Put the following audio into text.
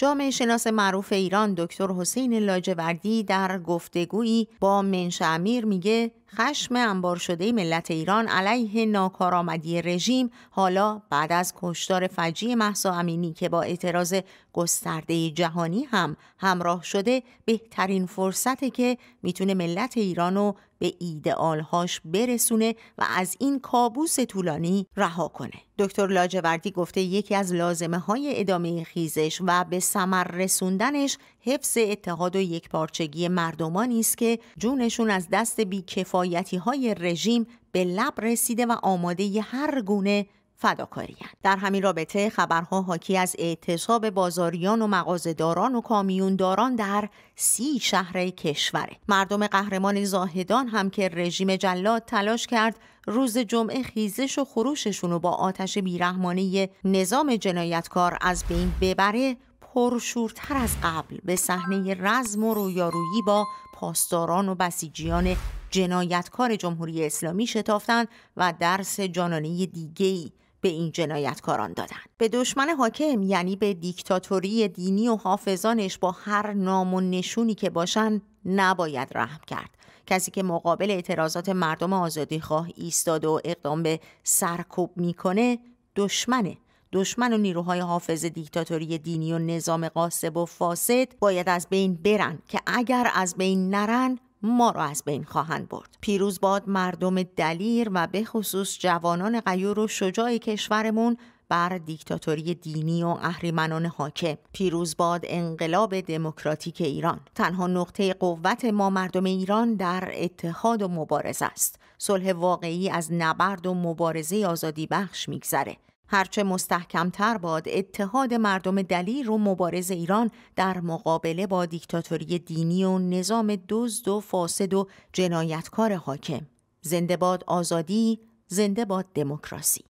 جامعه شناس معروف ایران دکتر حسین لاجوردی در گفتگویی با منش امیر میگه خشم انبار شده ملت ایران علیه ناکارآمدی رژیم حالا بعد از کشتار فجی محسا امینی که با اعتراض گسترده جهانی هم همراه شده بهترین فرصته که میتونه ملت ایران رو به ایدئالهاش برسونه و از این کابوس طولانی رها کنه. دکتر لاجوردی گفته یکی از لازمه های ادامه خیزش و به ثمر رسوندنش حفظ اتحاد و یکپارچگی مردمانی است که جونشون از دست بیکفایتی های رژیم به لب رسیده و آماده ی هر گونه فداکاریان در همین رابطه خبرها حاکی از اعتصاب بازاریان و مغازهداران و کامیونداران در سی شهر کشوره مردم قهرمان زاهدان هم که رژیم جلاد تلاش کرد روز جمعه خیزش و خروششون رو با آتش بیرحمانه نظام جنایتکار از بین ببره پرشورتر از قبل به صحنه رزم و رویارویی با پاسداران و بسیجیان جنایتکار جمهوری اسلامی شتافتند و درس جانانه دیگری به این جنایتکاران دادند به دشمن حاکم یعنی به دیکتاتوری دینی و حافظانش با هر نام و نشونی که باشند نباید رحم کرد کسی که مقابل اعتراضات مردم خواه ایستاد و اقدام به سرکوب میکنه دشمنه دشمن و نیروهای حافظ دیکتاتوری دینی و نظام قاسب و فاسد باید از بین برن که اگر از بین نرن ما را از بین خواهند برد پیروز باد مردم دلیر و به خصوص جوانان قیور و شجاع کشورمون بر دیکتاتوری دینی و اهریمنان حاکم پیروز باد انقلاب دموکراتیک ایران تنها نقطه قوت ما مردم ایران در اتحاد و مبارزه است صلح واقعی از نبرد و مبارزه آزادی بخش میگذره هرچه مستحکمتر باد اتحاد مردم دلیل رو مبارز ایران در مقابله با دیکتاتوری دینی و نظام دزد و فاسد و جنایتکار حاکم زنده باد آزادی زنده باد دموکراسی